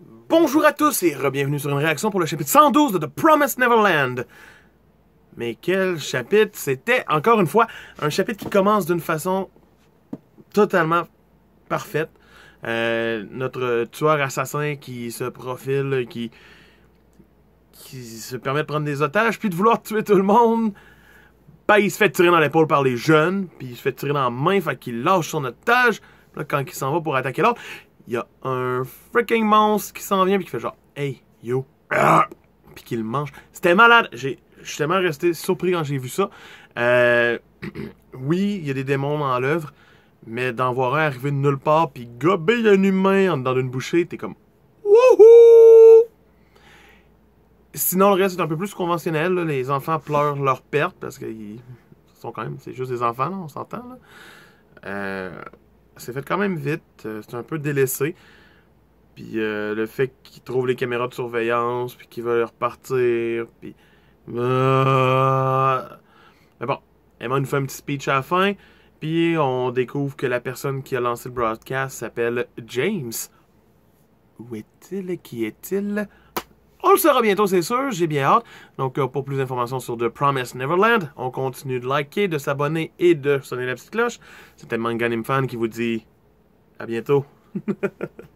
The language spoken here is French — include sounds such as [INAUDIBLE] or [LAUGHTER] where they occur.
Bonjour à tous et bienvenue sur une réaction pour le chapitre 112 de The Promised Neverland. Mais quel chapitre c'était encore une fois un chapitre qui commence d'une façon totalement parfaite. Euh, notre tueur assassin qui se profile, qui qui se permet de prendre des otages puis de vouloir tuer tout le monde. Ben, il se fait tirer dans l'épaule par les jeunes, puis il se fait tirer dans la main, fait qu'il lâche son otage. Là, quand il s'en va pour attaquer l'autre, il y a un freaking monstre qui s'en vient puis qui fait genre Hey, yo, ah! puis qui le mange. C'était malade. J'ai tellement resté surpris quand j'ai vu ça. Euh, [CLEARS THROAT] oui, il y a des démons dans l'œuvre, mais d'en voir un arriver de nulle part puis gober un humain dans une bouchée, t'es comme Wouhou! Sinon, le reste est un peu plus conventionnel. Les enfants pleurent leur perte parce qu'ils sont quand même, c'est juste des enfants, on s'entend. Euh, c'est fait quand même vite. Euh, c'est un peu délaissé. Puis euh, le fait qu'ils trouvent les caméras de surveillance, puis qu'ils veulent repartir, puis... Euh, mais bon, Emma nous fait un petit speech à la fin, puis on découvre que la personne qui a lancé le broadcast s'appelle James. Où est-il? Qui est-il? On le saura bientôt, c'est sûr, j'ai bien hâte. Donc, euh, pour plus d'informations sur The Promise Neverland, on continue de liker, de s'abonner et de sonner la petite cloche. C'était Manganim Fan qui vous dit à bientôt. [LAUGHS]